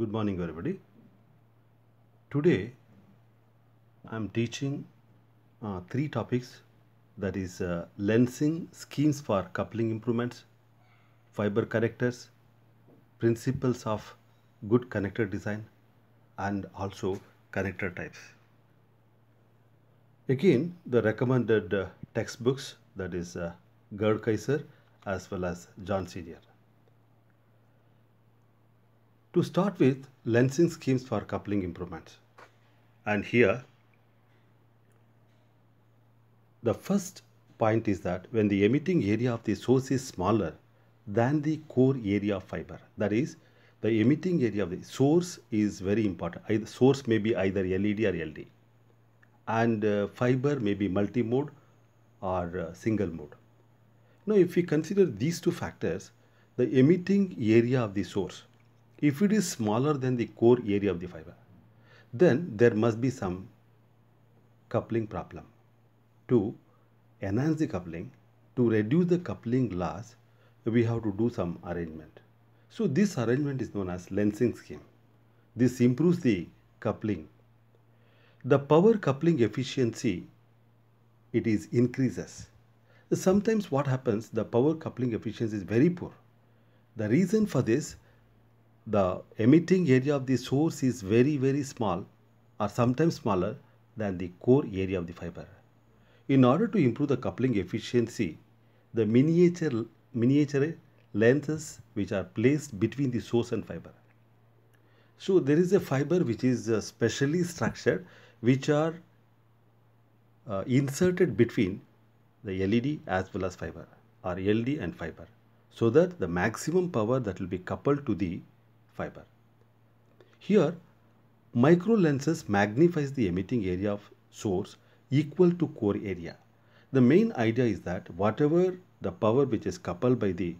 good morning everybody today i'm teaching uh, three topics that is uh, lensing schemes for coupling improvements fiber connectors principles of good connector design and also connector types again the recommended uh, textbooks that is uh, Gerd Kaiser as well as John Senior to start with, lensing schemes for coupling improvements. And here, the first point is that when the emitting area of the source is smaller than the core area of fiber, that is, the emitting area of the source is very important. Either source may be either LED or LD, and uh, fiber may be multi-mode or uh, single mode. Now, if we consider these two factors, the emitting area of the source if it is smaller than the core area of the fiber, then there must be some coupling problem. To enhance the coupling, to reduce the coupling loss, we have to do some arrangement. So this arrangement is known as lensing scheme. This improves the coupling. The power coupling efficiency, it is increases. Sometimes what happens, the power coupling efficiency is very poor. The reason for this, the emitting area of the source is very very small or sometimes smaller than the core area of the fiber. In order to improve the coupling efficiency, the miniature, miniature lenses which are placed between the source and fiber. So there is a fiber which is uh, specially structured which are uh, inserted between the LED as well as fiber or LED and fiber so that the maximum power that will be coupled to the fiber. Here, micro lenses magnifies the emitting area of source equal to core area. The main idea is that whatever the power which is coupled by the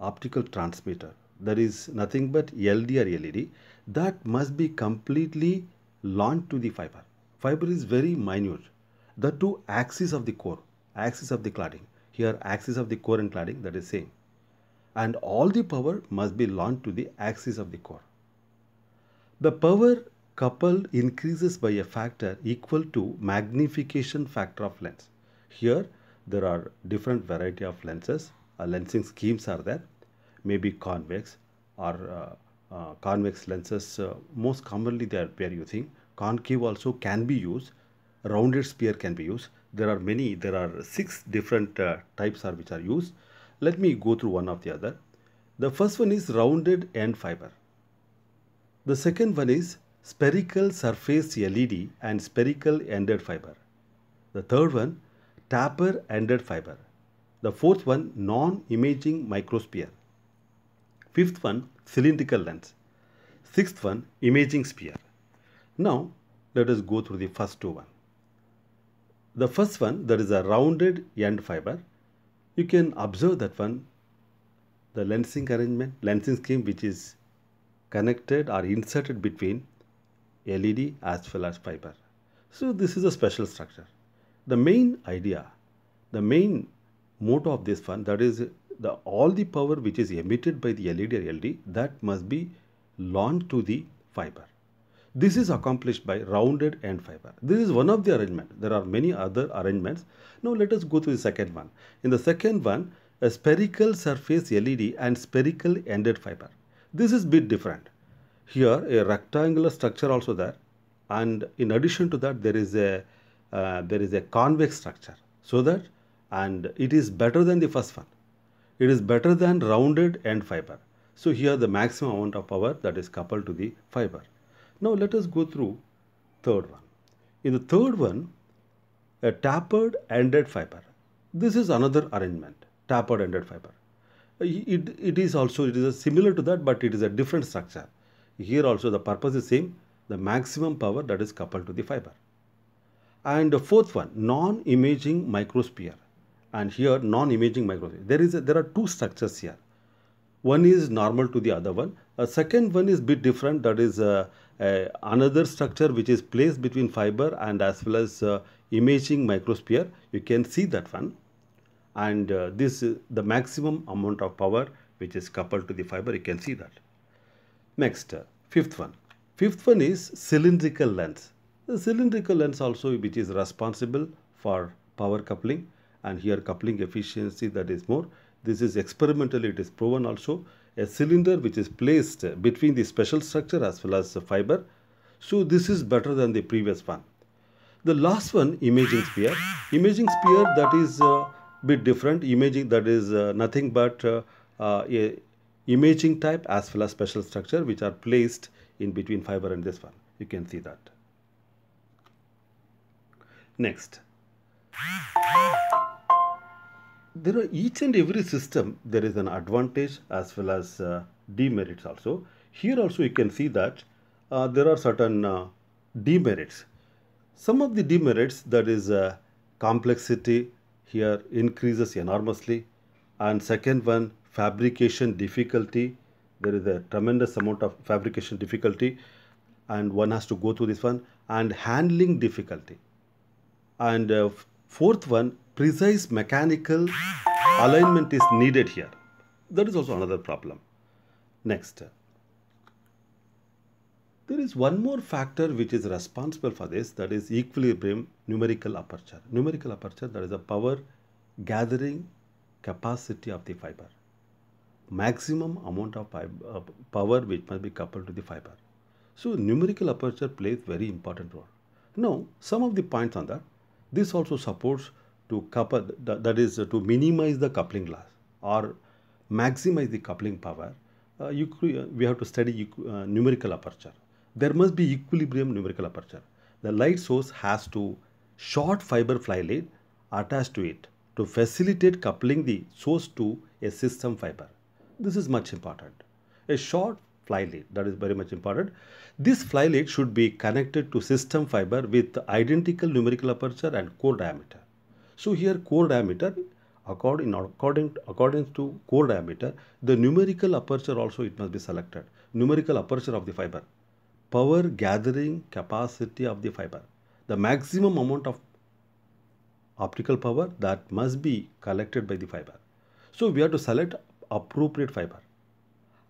optical transmitter, that is nothing but LDR or LED, that must be completely launched to the fiber. Fiber is very minute. The two axes of the core, axis of the cladding, here axis of the core and cladding that is same and all the power must be launched to the axis of the core. The power coupled increases by a factor equal to magnification factor of lens. Here there are different variety of lenses, uh, lensing schemes are there, maybe convex or uh, uh, convex lenses uh, most commonly they are, we are using. Concave also can be used, rounded sphere can be used. There are many, there are six different uh, types are which are used. Let me go through one of the other. The first one is rounded end fiber. The second one is spherical surface LED and spherical ended fiber. The third one, taper ended fiber. The fourth one, non-imaging microsphere. Fifth one, cylindrical lens. Sixth one, imaging sphere. Now, let us go through the first two one. The first one, that is a rounded end fiber you can observe that one the lensing arrangement lensing scheme which is connected or inserted between LED as well as fiber. So this is a special structure. The main idea, the main motto of this one that is the all the power which is emitted by the LED or LD that must be launched to the fiber. This is accomplished by rounded end fiber. This is one of the arrangement. There are many other arrangements. Now let us go to the second one. In the second one, a spherical surface LED and spherical ended fiber. This is bit different. Here a rectangular structure also there and in addition to that there is a uh, there is a convex structure so that and it is better than the first one. It is better than rounded end fiber. So here the maximum amount of power that is coupled to the fiber. Now let us go through third one. In the third one, a tapered ended fiber. This is another arrangement, tapered ended fiber. It, it is also it is similar to that but it is a different structure. Here also the purpose is same, the maximum power that is coupled to the fiber. And the fourth one, non-imaging microsphere. And here non-imaging microsphere. There is a, there are two structures here. One is normal to the other one. A second one is bit different that is uh, uh, another structure which is placed between fiber and as well as uh, imaging microsphere you can see that one and uh, this is the maximum amount of power which is coupled to the fiber you can see that next uh, fifth one fifth one is cylindrical lens the cylindrical lens also which is responsible for power coupling and here coupling efficiency that is more this is experimentally it is proven also a cylinder which is placed between the special structure as well as the fiber. So this is better than the previous one. The last one, imaging sphere. Imaging sphere that is a uh, bit different. Imaging that is uh, nothing but uh, a imaging type as well as special structure which are placed in between fiber and this one. You can see that. Next there are each and every system there is an advantage as well as uh, demerits also here also you can see that uh, there are certain uh, demerits some of the demerits that is uh, complexity here increases enormously and second one fabrication difficulty there is a tremendous amount of fabrication difficulty and one has to go through this one and handling difficulty and uh, fourth one precise mechanical alignment is needed here. That is also another problem. Next. There is one more factor which is responsible for this that is equilibrium numerical aperture. Numerical aperture that is the power gathering capacity of the fiber. Maximum amount of fiber, uh, power which must be coupled to the fiber. So numerical aperture plays very important role. Now some of the points on that. This also supports to couple that, that is to minimize the coupling loss or maximize the coupling power uh, you, uh, we have to study uh, numerical aperture there must be equilibrium numerical aperture the light source has to short fiber fly lead attached to it to facilitate coupling the source to a system fiber this is much important a short fly lead that is very much important this fly lead should be connected to system fiber with identical numerical aperture and core diameter so here core diameter according according according to core diameter, the numerical aperture also it must be selected. Numerical aperture of the fiber, power gathering capacity of the fiber, the maximum amount of optical power that must be collected by the fiber. So we have to select appropriate fiber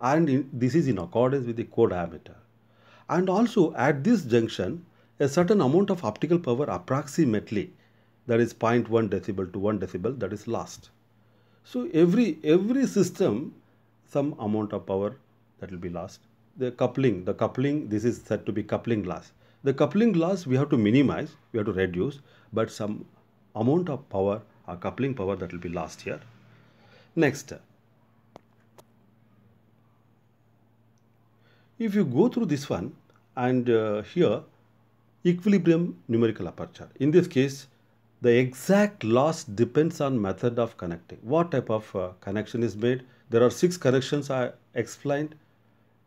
and in, this is in accordance with the core diameter. And also at this junction, a certain amount of optical power approximately that is 0.1 decibel to 1 decibel that is lost. So every, every system some amount of power that will be lost. The coupling, the coupling this is said to be coupling loss. The coupling loss we have to minimize, we have to reduce but some amount of power or coupling power that will be lost here. Next, if you go through this one and uh, here equilibrium numerical aperture. In this case the exact loss depends on method of connecting. What type of uh, connection is made? There are six connections I explained.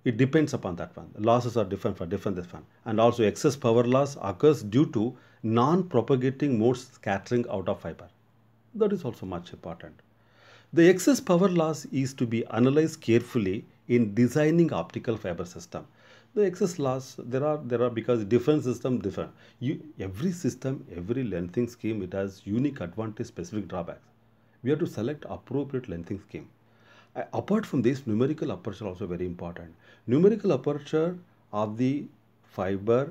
It depends upon that one. Losses are different for different this one. And also excess power loss occurs due to non-propagating mode scattering out of fiber. That is also much important. The excess power loss is to be analyzed carefully in designing optical fiber system the excess loss there are there are because different system differ you every system every lengthening scheme it has unique advantage specific drawbacks we have to select appropriate lengthening scheme uh, apart from this numerical aperture also very important numerical aperture of the fiber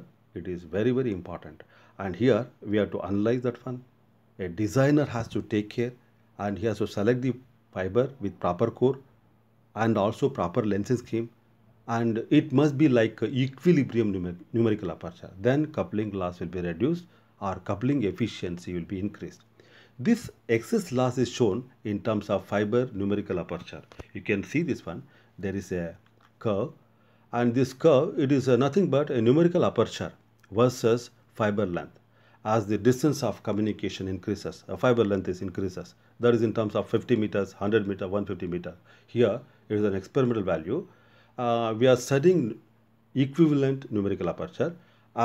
it is very very important and here we have to analyze that one a designer has to take care and he has to select the fiber with proper core and also proper lensing scheme and it must be like equilibrium numer numerical aperture. Then coupling loss will be reduced or coupling efficiency will be increased. This excess loss is shown in terms of fiber numerical aperture. You can see this one. There is a curve and this curve it is nothing but a numerical aperture versus fiber length. As the distance of communication increases, a fiber length is increases. That is in terms of 50 meters, 100 meter, 150 meter. Here it is an experimental value uh, we are studying equivalent numerical aperture.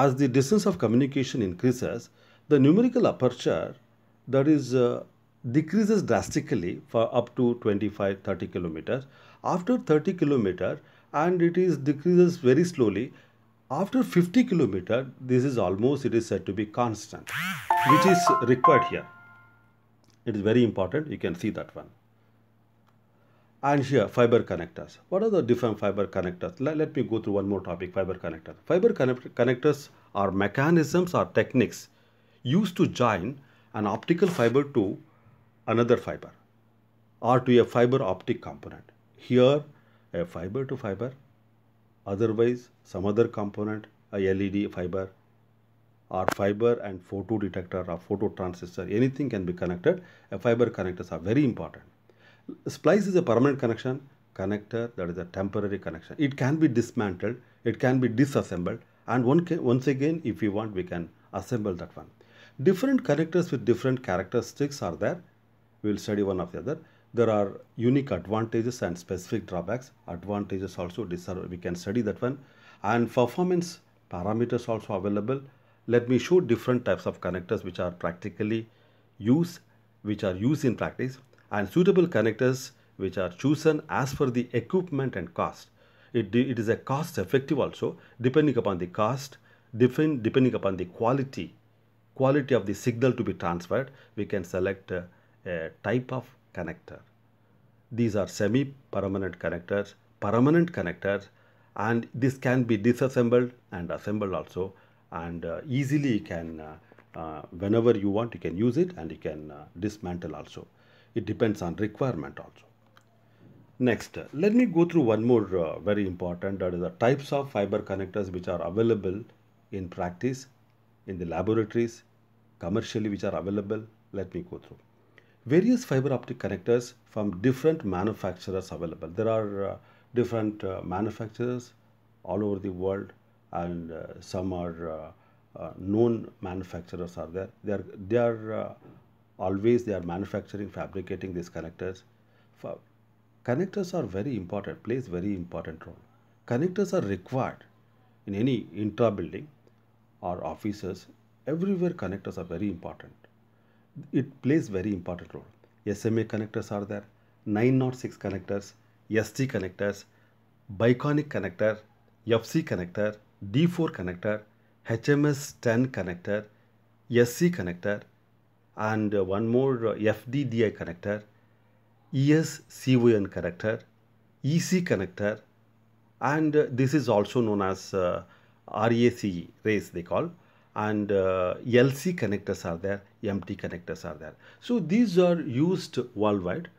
As the distance of communication increases, the numerical aperture that is uh, decreases drastically for up to 25-30 kilometers. After 30 kilometer and it is decreases very slowly. After 50 kilometer, this is almost, it is said to be constant, which is required here. It is very important. You can see that one and here fiber connectors. What are the different fiber connectors? Let, let me go through one more topic, fiber connectors. Fiber connect connectors are mechanisms or techniques used to join an optical fiber to another fiber or to a fiber optic component. Here a fiber to fiber, otherwise some other component, a LED fiber or fiber and photo detector or photo transistor, anything can be connected. A fiber connectors are very important. Splice is a permanent connection, connector that is a temporary connection. It can be dismantled, it can be disassembled and once again if we want we can assemble that one. Different connectors with different characteristics are there. We will study one of the other. There are unique advantages and specific drawbacks. Advantages also we can study that one and performance parameters also available. Let me show different types of connectors which are practically used, which are used in practice and suitable connectors which are chosen as per the equipment and cost. It, it is a cost effective also depending upon the cost, depend, depending upon the quality, quality of the signal to be transferred, we can select a, a type of connector. These are semi-permanent connectors, permanent connectors and this can be disassembled and assembled also and uh, easily you can uh, uh, whenever you want you can use it and you can uh, dismantle also. It depends on requirement also. Next, let me go through one more uh, very important that is the types of fiber connectors which are available in practice, in the laboratories, commercially which are available. Let me go through. Various fiber optic connectors from different manufacturers available. There are uh, different uh, manufacturers all over the world and uh, some are uh, uh, known manufacturers are there. They are, they are always they are manufacturing fabricating these connectors For, connectors are very important plays very important role connectors are required in any intra building or offices everywhere connectors are very important it plays very important role sma connectors are there 906 connectors st connectors biconic connector fc connector d4 connector hms 10 connector sc connector and uh, one more uh, FDDI connector, ESCON connector, EC connector and uh, this is also known as uh, RACE, race they call and uh, LC connectors are there, MT connectors are there. So these are used worldwide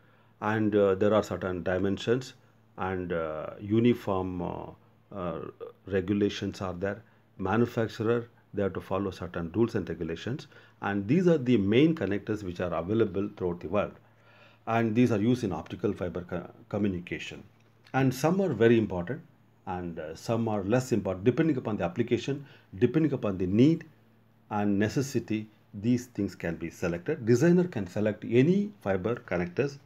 and uh, there are certain dimensions and uniform regulations are there. Manufacturer they have to follow certain rules and regulations and these are the main connectors which are available throughout the world and these are used in optical fiber co communication and some are very important and uh, some are less important depending upon the application depending upon the need and necessity these things can be selected designer can select any fiber connectors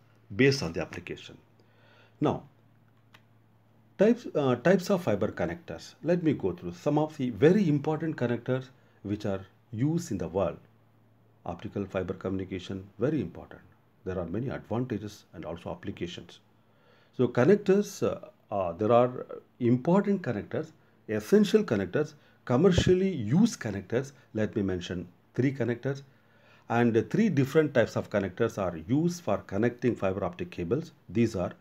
based on the application now Types, uh, types of fiber connectors. Let me go through some of the very important connectors which are used in the world. Optical fiber communication, very important. There are many advantages and also applications. So connectors, uh, uh, there are important connectors, essential connectors, commercially used connectors. Let me mention three connectors. And three different types of connectors are used for connecting fiber optic cables. These are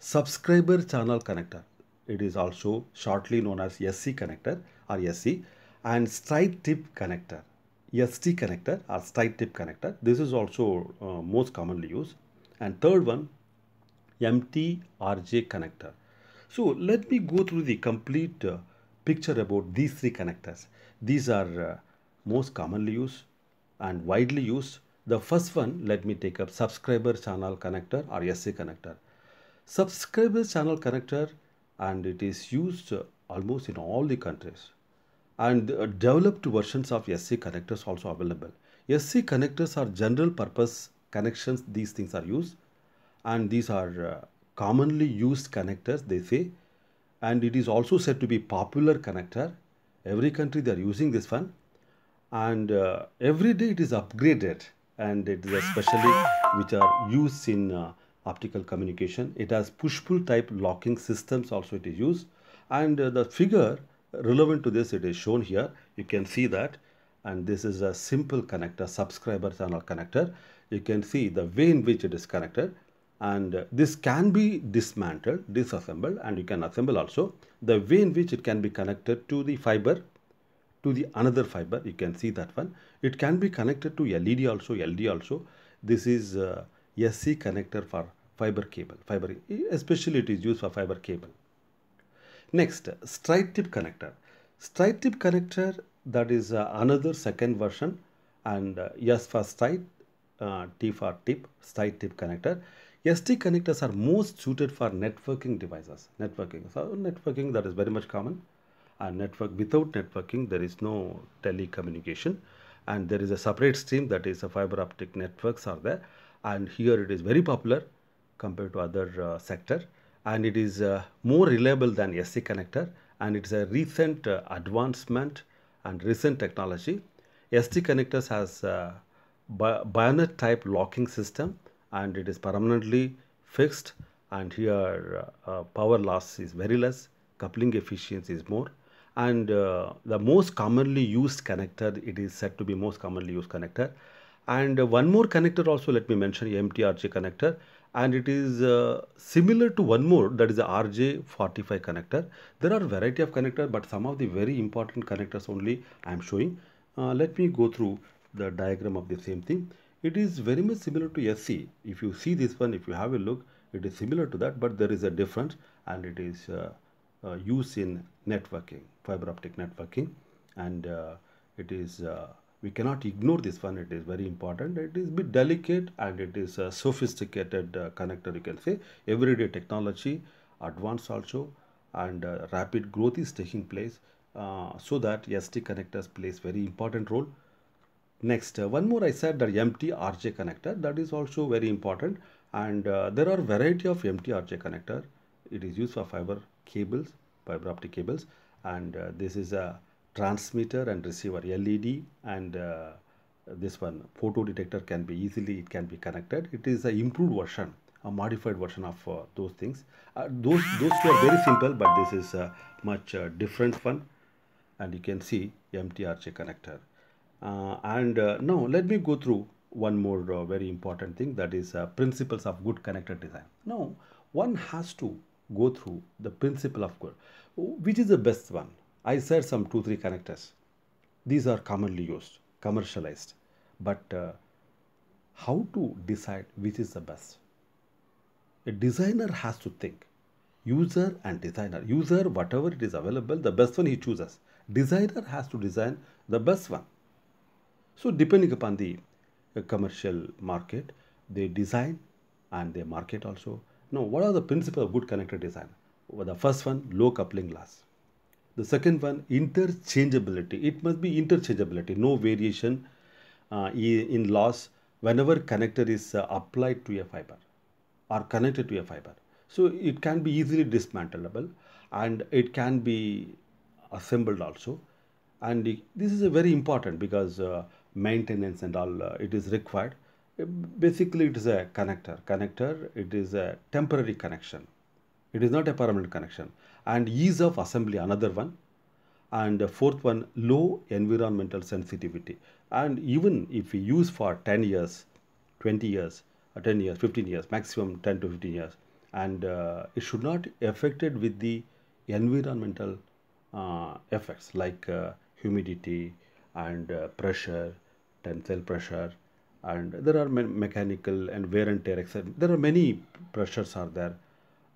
subscriber channel connector it is also shortly known as SC connector or SC and straight tip connector ST connector or straight tip connector this is also uh, most commonly used and third one MTRJ connector so let me go through the complete uh, picture about these three connectors these are uh, most commonly used and widely used the first one let me take up subscriber channel connector or SC connector subscriber channel connector and it is used uh, almost in all the countries. And uh, developed versions of SC connectors also available. SC connectors are general purpose connections, these things are used and these are uh, commonly used connectors they say and it is also said to be popular connector. Every country they are using this one and uh, every day it is upgraded and it is especially which are used in uh, optical communication. It has push-pull type locking systems also it is used and uh, the figure relevant to this it is shown here. You can see that and this is a simple connector subscriber channel connector. You can see the way in which it is connected and uh, this can be dismantled, disassembled and you can assemble also the way in which it can be connected to the fiber to the another fiber you can see that one it can be connected to LED also LD also this is uh, SC connector for fiber cable. Fiber, especially it is used for fiber cable. Next, straight tip connector. Straight tip connector that is uh, another second version and uh, S for straight, uh, T for tip, straight tip connector. ST connectors are most suited for networking devices. Networking, so networking that is very much common. And network without networking, there is no telecommunication, and there is a separate stream that is a fiber optic networks are there and here it is very popular compared to other uh, sector and it is uh, more reliable than SC connector and it's a recent uh, advancement and recent technology. ST connectors has a bayonet type locking system and it is permanently fixed and here uh, power loss is very less, coupling efficiency is more and uh, the most commonly used connector, it is said to be most commonly used connector and one more connector also let me mention MTRJ connector and it is uh, similar to one more that is the RJ45 connector. There are variety of connectors, but some of the very important connectors only I am showing. Uh, let me go through the diagram of the same thing. It is very much similar to SC. If you see this one, if you have a look, it is similar to that but there is a difference and it is uh, uh used in networking, fiber optic networking and uh, it is uh, we cannot ignore this one it is very important it is bit delicate and it is a sophisticated uh, connector you can say everyday technology advanced also and uh, rapid growth is taking place uh, so that ST connectors plays very important role next uh, one more I said the MT RJ connector that is also very important and uh, there are variety of MT RJ connector it is used for fiber cables fiber optic cables and uh, this is a transmitter and receiver LED and uh, this one photo detector can be easily it can be connected it is an improved version a modified version of uh, those things uh, those those two are very simple but this is a much uh, different one and you can see MTRJ connector uh, and uh, now let me go through one more very important thing that is principles of good connector design now one has to go through the principle of good which is the best one I said some 2-3 connectors. These are commonly used, commercialized. But uh, how to decide which is the best? A designer has to think. User and designer. User, whatever it is available, the best one he chooses. Designer has to design the best one. So depending upon the uh, commercial market, they design and they market also. Now, what are the principles of good connector design? Well, the first one, low coupling loss. The second one, interchangeability. It must be interchangeability, no variation uh, in loss whenever connector is uh, applied to a fiber or connected to a fiber. So it can be easily dismantleable and it can be assembled also. And this is very important because uh, maintenance and all uh, it is required. Uh, basically, it is a connector. Connector, it is a temporary connection. It is not a permanent connection and ease of assembly another one and fourth one low environmental sensitivity and even if we use for 10 years 20 years uh, 10 years 15 years maximum 10 to 15 years and uh, it should not affected with the environmental uh, effects like uh, humidity and uh, pressure tensile pressure and there are me mechanical and wear and tear etc there are many pressures are there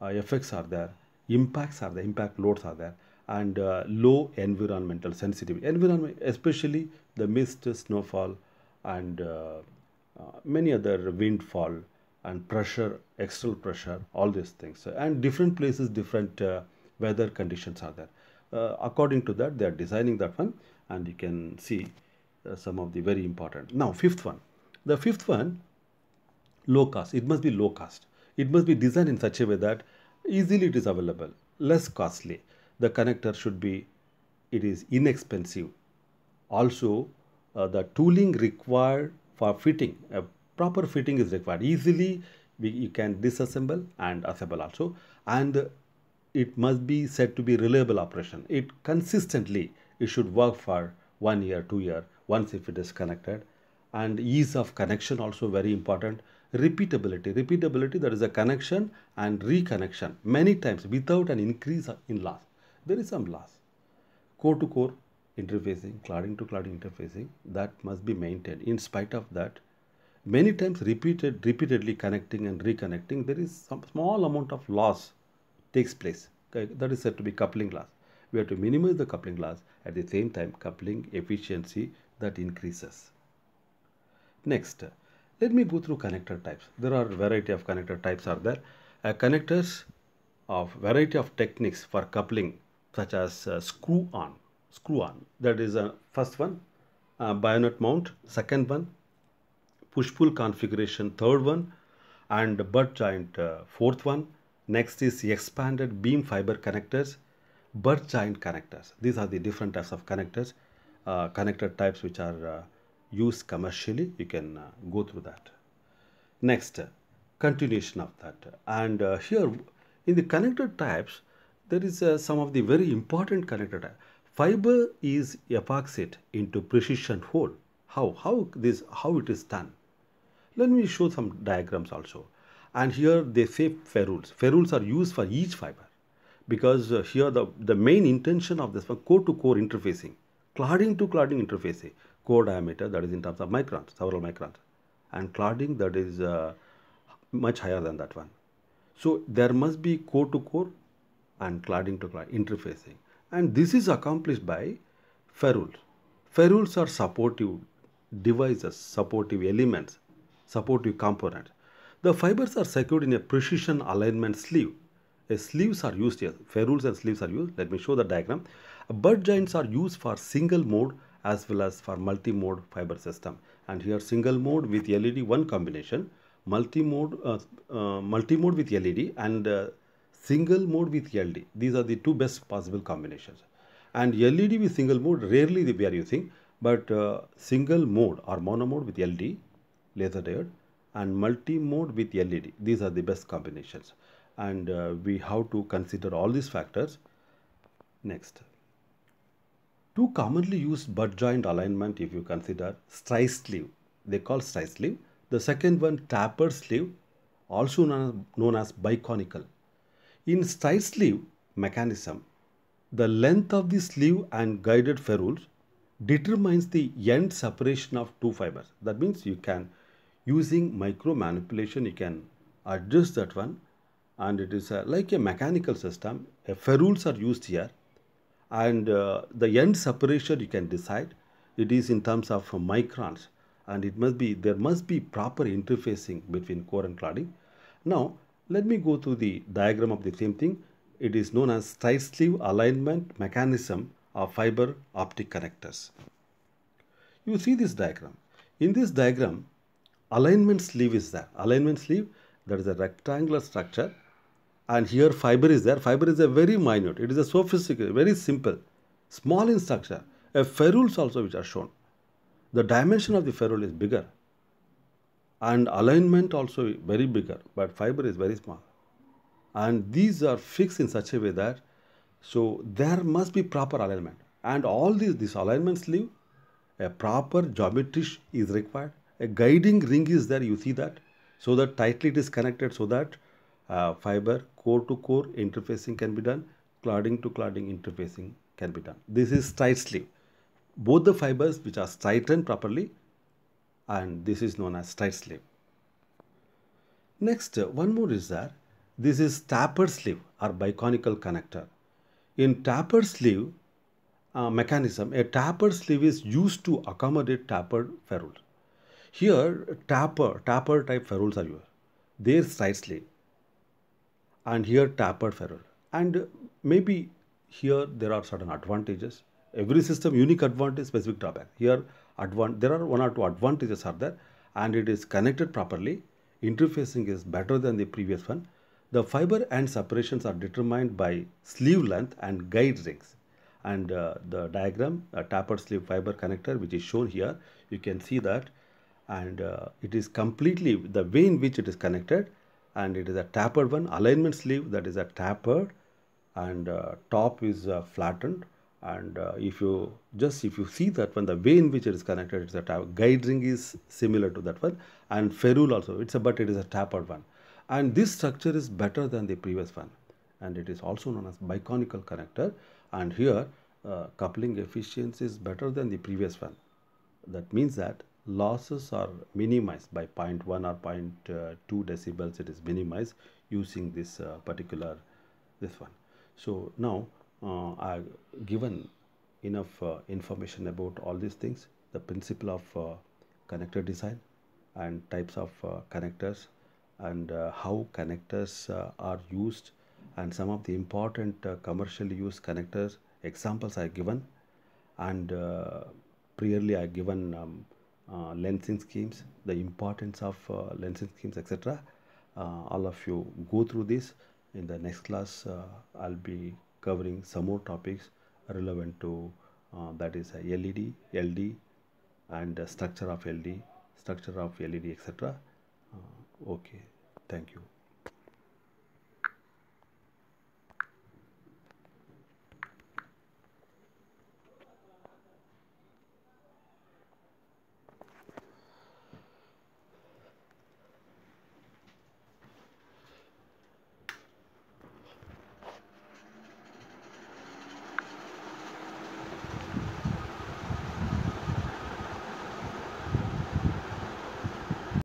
uh, effects are there impacts are there, impact loads are there, and uh, low environmental sensitivity. Environment, especially the mist, snowfall, and uh, uh many other windfall and pressure, external pressure, all these things. And different places, different uh, weather conditions are there. Uh, according to that, they are designing that one, and you can see some of the very important. Now, fifth one. The fifth one, low cost. It must be low cost. It must be designed in such a way that easily it is available, less costly. The connector should be, it is inexpensive. Also, uh, the tooling required for fitting, a proper fitting is required. Easily we, you can disassemble and assemble also. And it must be said to be reliable operation. It consistently, it should work for one year, two year, once if it is connected. And ease of connection also very important repeatability repeatability there is a connection and reconnection many times without an increase in loss there is some loss core to core interfacing clouding to cloud interfacing that must be maintained in spite of that many times repeated repeatedly connecting and reconnecting there is some small amount of loss takes place okay? that is said to be coupling loss we have to minimize the coupling loss at the same time coupling efficiency that increases next let me go through connector types. There are variety of connector types are there. Uh, connectors of variety of techniques for coupling such as uh, screw on, screw on. That is a uh, first one, uh, bayonet mount. Second one, push-pull configuration. Third one, and butt joint. Uh, fourth one. Next is expanded beam fiber connectors, butt joint connectors. These are the different types of connectors, uh, connector types which are use commercially you can uh, go through that next uh, continuation of that and uh, here in the connector types there is some of the very important connector type fiber is epoxide into precision hole how how this how it is done let me show some diagrams also and here they say ferrules ferrules are used for each fiber because here the the main intention of this one core to core interfacing cladding to cladding interfacing core diameter that is in terms of microns, several microns and cladding that is uh, much higher than that one. So there must be core to core and cladding to cladding interfacing and this is accomplished by ferrules. Ferrules are supportive devices, supportive elements, supportive components. The fibers are secured in a precision alignment sleeve. A sleeves are used here. Ferrules and sleeves are used. Let me show the diagram. Butt joints are used for single mode as well as for multi-mode fiber system and here single mode with LED one combination multi-mode uh, uh, multi with LED and uh, single mode with LED these are the two best possible combinations and LED with single mode rarely we are using but uh, single mode or mono mode with LED laser diode and multi-mode with LED these are the best combinations and uh, we have to consider all these factors next Two commonly used butt joint alignment if you consider stri sleeve, they call stri sleeve. The second one taper sleeve, also known as, known as biconical. In stri sleeve mechanism, the length of the sleeve and guided ferrules determines the end separation of two fibers. That means you can, using micro manipulation, you can adjust that one and it is a, like a mechanical system. A ferrules are used here and uh, the end separation you can decide it is in terms of microns and it must be there must be proper interfacing between core and cladding now let me go through the diagram of the same thing it is known as tight sleeve alignment mechanism of fiber optic connectors you see this diagram in this diagram alignment sleeve is there alignment sleeve that is a rectangular structure and here fiber is there. Fiber is a very minute. It is a sophisticated, very simple, small in structure. A ferrules also which are shown. The dimension of the ferrule is bigger. And alignment also very bigger. But fiber is very small. And these are fixed in such a way that so there must be proper alignment. And all these, these alignments leave A proper geometry is required. A guiding ring is there, you see that. So that tightly it is connected so that uh, fiber core to core interfacing can be done cladding to cladding interfacing can be done this is tight sleeve both the fibers which are tightened properly and this is known as tight sleeve next uh, one more is that this is tapered sleeve or biconical connector in tapered sleeve uh, mechanism a tapered sleeve is used to accommodate tapered ferrule here taper taper type ferrules are used their side sleeve and here tapered ferrule. And maybe here there are certain advantages. Every system unique advantage, specific drawback. Here there are one or two advantages are there and it is connected properly. Interfacing is better than the previous one. The fiber and separations are determined by sleeve length and guide rings. And uh, the diagram, a tapered sleeve fiber connector which is shown here, you can see that and uh, it is completely the way in which it is connected and it is a tapered one alignment sleeve that is a tapered and uh, top is uh, flattened and uh, if you just if you see that one the way in which it is connected it's a tap guide ring is similar to that one and ferrule also it's a but it is a tapered one and this structure is better than the previous one and it is also known as biconical connector and here uh, coupling efficiency is better than the previous one that means that losses are minimized by 0.1 or uh, 0.2 decibels it is minimized using this uh, particular this one so now uh, I given enough uh, information about all these things the principle of uh, connector design and types of uh, connectors and how connectors are used and some of the important commercially used connectors examples are given and priorly I given um, uh, lensing schemes, the importance of uh, lensing schemes, etc. Uh, all of you go through this. In the next class, I'll be covering some more topics relevant to that is LED, LD, and structure of LD, structure of LED, etc. okay, thank you.